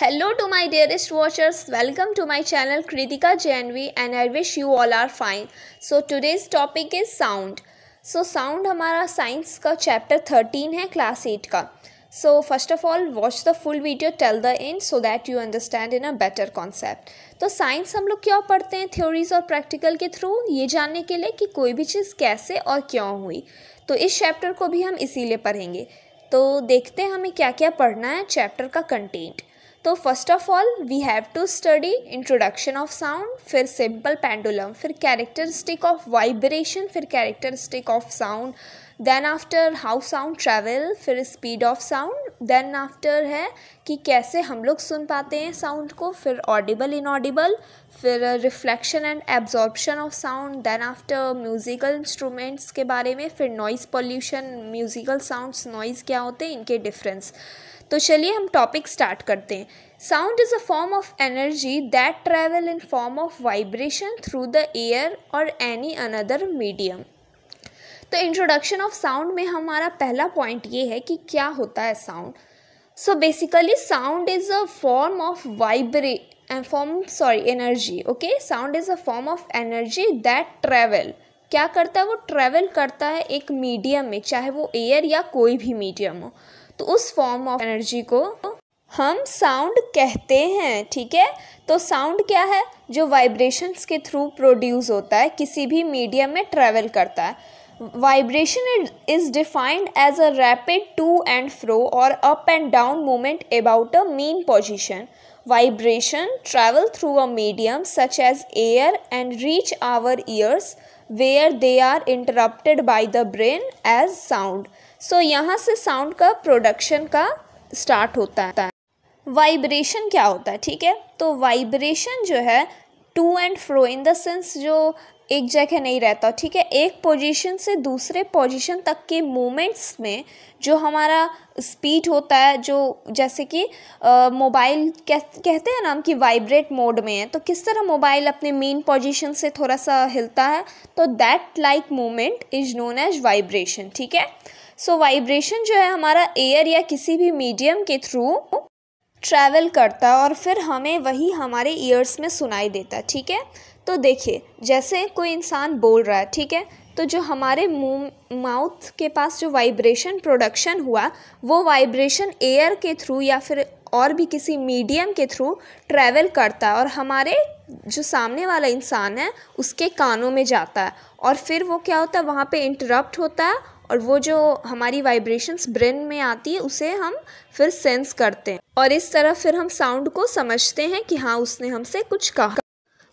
Hello to my dearest watchers welcome to my channel Kritika Jainvi and I wish you all are fine so today's topic is sound so sound हमारा science का chapter thirteen है class eight का so first of all watch the full video till the end so that you understand in a better concept तो science हम लोग क्यों पढ़ते हैं थ्योरीज और प्रैक्टिकल के थ्रू ये जानने के लिए कि कोई भी चीज़ कैसे और क्यों हुई तो इस चैप्टर को भी हम इसीलिए पढ़ेंगे तो देखते हैं हमें क्या क्या पढ़ना है चैप्टर का कंटेंट तो first of all we have to study introduction of sound फिर सिंपल पेंडुलम फिर कैरेक्टरिस्टिक ऑफ वाइब्रेशन फिर characteristic of sound then after how sound travel फिर speed of sound then after है कि कैसे हम लोग सुन पाते हैं साउंड को फिर ऑडिबल इनऑडिबल फिर reflection and absorption of sound then after musical instruments के बारे में फिर noise pollution musical sounds noise क्या होते हैं इनके डिफरेंस तो चलिए हम टॉपिक स्टार्ट करते हैं sound is a form of energy that travel in form of vibration through the air और एनी अनदर मीडियम तो इंट्रोडक्शन ऑफ साउंड में हमारा पहला पॉइंट ये है कि क्या होता है sound so basically sound is a form of vibra form sorry energy okay sound is a form of energy that travel क्या करता है वो ट्रैवल करता है एक मीडियम में चाहे वो एयर या कोई भी मीडियम हो तो उस फॉर्म ऑफ एनर्जी को हम साउंड कहते हैं ठीक है तो साउंड क्या है जो वाइब्रेशंस के थ्रू प्रोड्यूस होता है किसी भी मीडियम में ट्रेवल करता है vibration is defined as a rapid to and fro और up and down movement about a mean position vibration travel through a medium such as air and reach our ears where they are interrupted by the brain as sound so so, यहाँ से sound का production का start होता है vibration क्या होता है ठीक है तो वाइब्रेशन जो है to and fro in the sense जो एक जगह नहीं रहता ठीक है एक पोजीशन से दूसरे पोजीशन तक के मोमेंट्स में जो हमारा स्पीड होता है जो जैसे कि मोबाइल कह, कहते हैं नाम कि वाइब्रेट मोड में है तो किस तरह मोबाइल अपने मेन पोजीशन से थोड़ा सा हिलता है तो that like movement is known as vibration ठीक है सो so, वाइब्रेशन जो है हमारा एयर या किसी भी मीडियम के थ्रू ट्रैवल करता है और फिर हमें वही हमारे ईयर्स में सुनाई देता ठीक है तो देखिए जैसे कोई इंसान बोल रहा है ठीक है तो जो हमारे मुंह माउथ के पास जो वाइब्रेशन प्रोडक्शन हुआ वो वाइब्रेशन एयर के थ्रू या फिर और भी किसी मीडियम के थ्रू ट्रैवल करता है और हमारे जो सामने वाला इंसान है उसके कानों में जाता है और फिर वो क्या होता है वहाँ पे इंटरप्ट होता है और वो जो हमारी वाइब्रेशंस ब्रेन में आती है उसे हम फिर सेंस करते हैं और इस तरह फिर हम साउंड को समझते हैं कि हाँ उसने हमसे कुछ कहा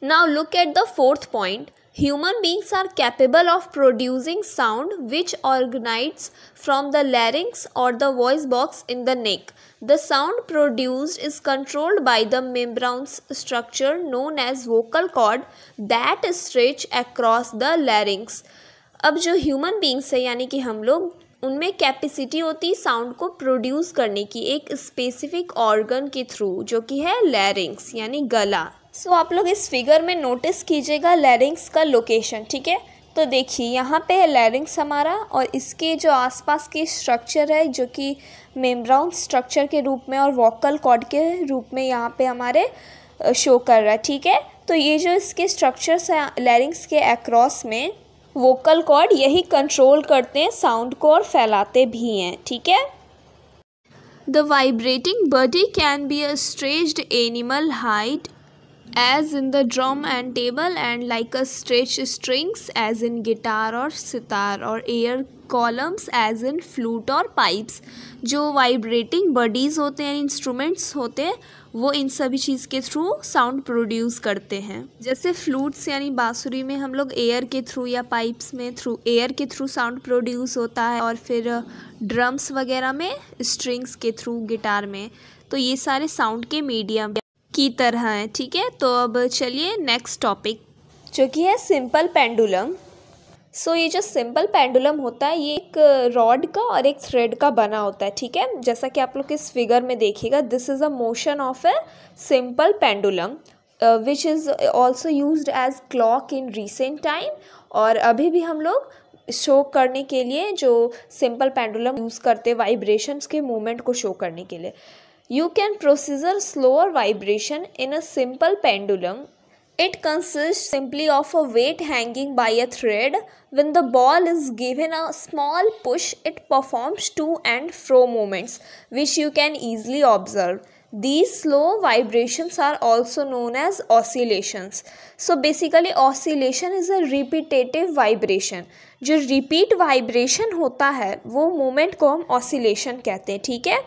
now look at the fourth point human beings are capable of producing sound which organise from the larynx और the voice box in the neck the sound produced is controlled by the membranous structure known as vocal cord that stretch across the larynx अब जो human beings है यानी कि हम लोग उनमें capacity होती है साउंड को प्रोड्यूस करने की एक स्पेसिफिक ऑर्गन के थ्रू जो कि है लैरिंग्स यानी गला सो so, आप लोग इस फिगर में नोटिस कीजिएगा लैरिंग्स का लोकेशन ठीक है तो देखिए यहाँ पे है लैरिंग्स हमारा और इसके जो आसपास के स्ट्रक्चर है जो कि मेमब्राउन स्ट्रक्चर के रूप में और वोकल कॉर्ड के रूप में यहाँ पे हमारे शो कर रहा है ठीक है तो ये जो इसके स्ट्रक्चर्स हैं लैरिंग्स के अक्रॉस में वोकल कॉर्ड यही कंट्रोल करते हैं साउंड को और फैलाते भी हैं ठीक है the vibrating body can be a stretched animal hide as in the drum and table and like a stretch strings as in guitar और सितार और air columns as in flute और पाइप्स जो वाइब्रेटिंग बडीज़ होते हैं instruments होते हैं वो इन सभी चीज़ के थ्रू साउंड प्रोड्यूस करते हैं जैसे फ्लूट्स यानी बाँसुरी में हम लोग एयर के थ्रू या पाइप्स में थ्रू एयर के थ्रू साउंड प्रोड्यूस होता है और फिर ड्रम्स uh, वगैरह में स्ट्रिंग्स के थ्रू गिटार में तो ये सारे साउंड के मीडियम की तरह हैं ठीक है तो अब चलिए नेक्स्ट टॉपिक जो कि है सिंपल पेंडुलम सो so, ये जो सिंपल पेंडुलम होता है ये एक रॉड का और एक थ्रेड का बना होता है ठीक है जैसा कि आप लोग इस फिगर में देखिएगा this is a motion of a simple pendulum which is also use as clock in recent time और अभी भी हम लोग शो करने के लिए जो सिंपल पेंडुलम यूज़ करते वाइब्रेशंस के मूवमेंट को शो करने के लिए you can procedure slower vibration in a simple pendulum It consists simply of a weight hanging by a thread. When the ball is given a small push, it performs to and fro movements, which you can easily observe. These slow vibrations are also known as oscillations. So basically oscillation is a repetitive vibration. जो repeat vibration होता है वो movement को हम oscillation कहते हैं ठीक है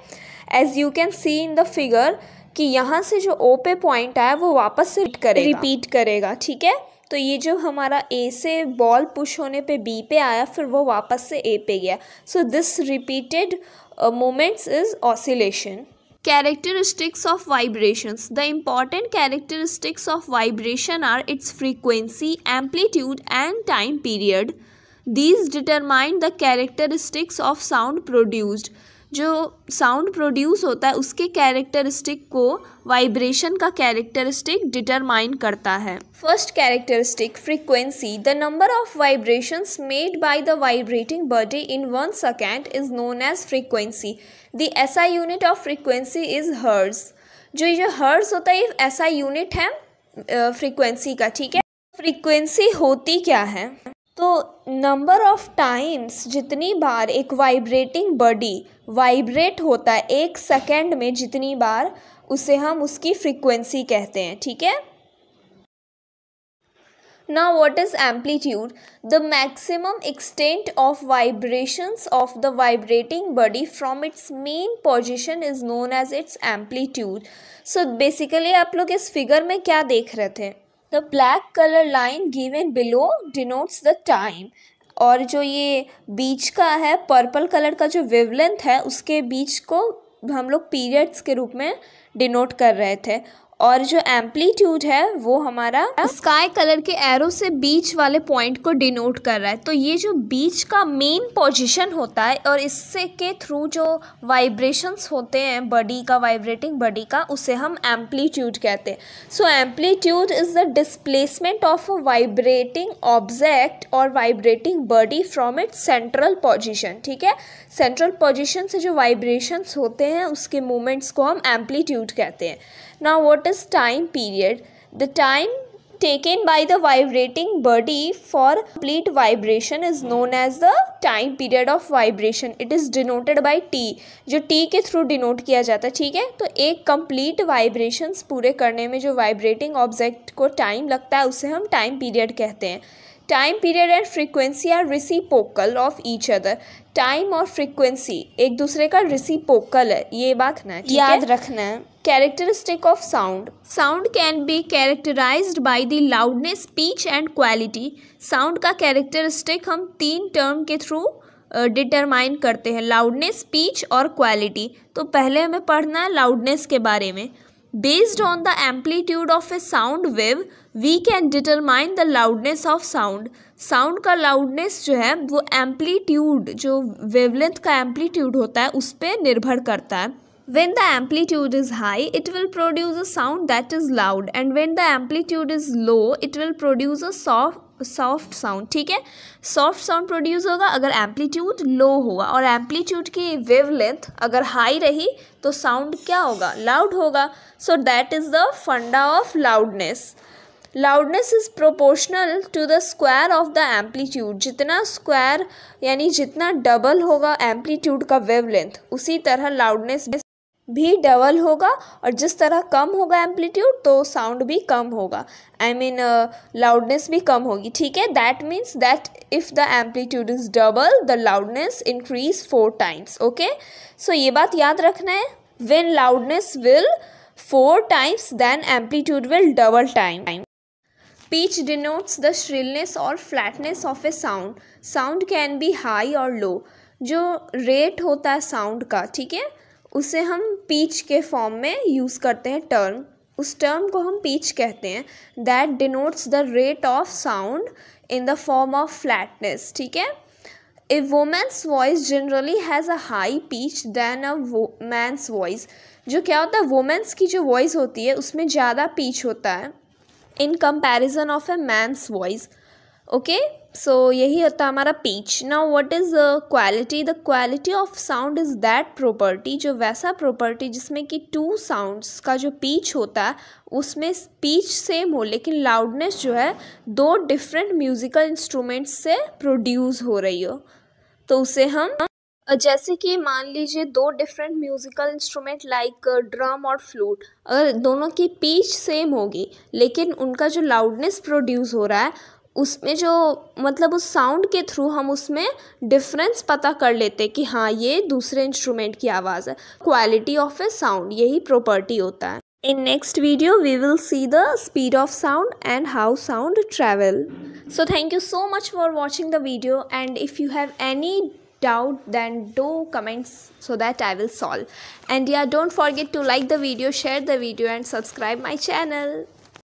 As you can see in the figure, कि यहाँ से जो ओ पे पॉइंट आया वो वापस से करेगा रिपीट करेगा ठीक है तो ये जो हमारा ए से बॉल पुश होने पे बी पे आया फिर वो वापस से ए पे गया so this repeated movements is oscillation characteristics of vibrations the important characteristics of vibration are its frequency amplitude and time period these determined the characteristics of sound produced जो साउंड प्रोड्यूस होता है उसके characteristic को vibration का characteristic determine करता है first characteristic frequency the number of vibrations made by the vibrating body in one second is known as frequency the SI unit of frequency is hertz जो ये जो हर्स होता है ऐसा यूनिट है फ्रीक्वेंसी का ठीक है फ्रीक्वेंसी होती क्या है तो नंबर ऑफ टाइम्स जितनी बार एक वाइब्रेटिंग बॉडी वाइब्रेट होता है एक सेकेंड में जितनी बार उसे हम उसकी फ्रीक्वेंसी कहते हैं ठीक है ना what is amplitude the maximum extent of vibrations of the vibrating body from its mean position is known as its amplitude so basically आप लोग इस फिगर में क्या देख रहे थे the black colour line given below denotes the time और जो ये बीच का है पर्पल कलर का जो वेवलेंथ है उसके बीच को हम लोग पीरियड्स के रूप में डिनोट कर रहे थे और जो एम्पलीट्यूड है वो हमारा स्काई कलर के एरो से बीच वाले पॉइंट को डिनोट कर रहा है तो ये जो बीच का मेन पोजीशन होता है और इससे के थ्रू जो वाइब्रेशंस होते हैं बॉडी का वाइब्रेटिंग बॉडी का उसे हम एम्पलीट्यूड कहते हैं so amplitude is the displacement of a vibrating object और vibrating body from its central position ठीक है सेंट्रल पोजिशन से जो वाइब्रेशंस होते हैं उसके मूवमेंट्स को हम एम्पलीट्यूड कहते हैं ना what is time period the time taken by the vibrating body for complete vibration is known as the time period of vibration it is denoted by T जो टी के थ्रू डिनोट किया जाता है ठीक है तो एक कम्प्लीट वाइब्रेशन पूरे करने में जो वाइब्रेटिंग ऑब्जेक्ट को टाइम लगता है उसे हम टाइम पीरियड कहते हैं time period and frequency are reciprocal of each other time और फ्रीक्वेंसी एक दूसरे का पोकल है ये बात ना याद रखना है characteristic of sound sound can be characterize by the loudness speech and quality sound का कैरेक्टरिस्टिक हम तीन टर्म के थ्रू डिटरमाइन uh, करते हैं लाउडनेस स्पीच और क्वालिटी तो पहले हमें पढ़ना है लाउडनेस के बारे में based on the amplitude of a sound wave we can determine the loudness of sound sound का लाउडनेस जो है वो एम्पलीट्यूड जो वेवलेंथ का एम्पलीट्यूड होता है उस पर निर्भर करता है when the amplitude is high it will produce a sound that is loud and when the amplitude is low it will produce a soft soft sound ठीक है सॉफ्ट साउंड प्रोड्यूस होगा अगर एम्पलीट्यूड लो होगा और एम्पलीट्यूड की wavelength अगर high रही तो साउंड क्या होगा लाउड होगा so that is the funda of loudness loudness is proportional to the square of the amplitude जितना स्क्वायर यानी जितना डबल होगा एम्पलीट्यूड का वेवलेंथ उसी तरह लाउडनेस भी डबल होगा और जिस तरह कम होगा एम्पलीट्यूड तो साउंड भी कम होगा आई मीन लाउडनेस भी कम होगी ठीक है that means that if the amplitude is double the loudness increase four times okay so ये बात याद रखना है loudness will four times times amplitude will double time time pitch denotes the shrillness और flatness of a sound sound can be high और low जो rate होता है साउंड का ठीक है उसे हम पीच के फॉर्म में यूज़ करते हैं टर्म उस टर्म को हम पीच कहते हैं that denotes the rate of sound in the form of flatness ठीक है a women's voice generally has a high pitch than a man's voice जो क्या होता है वोमेंस की जो वॉइस होती है उसमें ज़्यादा पीच होता है in comparison of a man's voice okay so यही होता है हमारा पीच ना what is quality the quality of sound is that property जो वैसा प्रॉपर्टी जिसमें कि टू साउंड्स का जो पीच होता है उसमें पीच सेम हो लेकिन लाउडनेस जो है दो डिफरेंट म्यूज़िकल इंस्ट्रूमेंट्स से प्रोड्यूस हो रही हो तो उसे हम जैसे कि मान लीजिए दो different musical instrument like drum और फ्लूट अगर दोनों की पीच सेम होगी लेकिन उनका जो लाउडनेस प्रोड्यूस हो रहा है उसमें जो मतलब उस साउंड के थ्रू हम उसमें डिफरेंस पता कर लेते कि हाँ ये दूसरे इंस्ट्रूमेंट की आवाज़ है क्वालिटी ऑफ ए साउंड यही प्रॉपर्टी होता है in next video we will see the speed of sound and how sound travel so thank you so much for watching the video and if you have any doubt then do comments so that i will solve and yeah don't forget to like the video share the video and subscribe my channel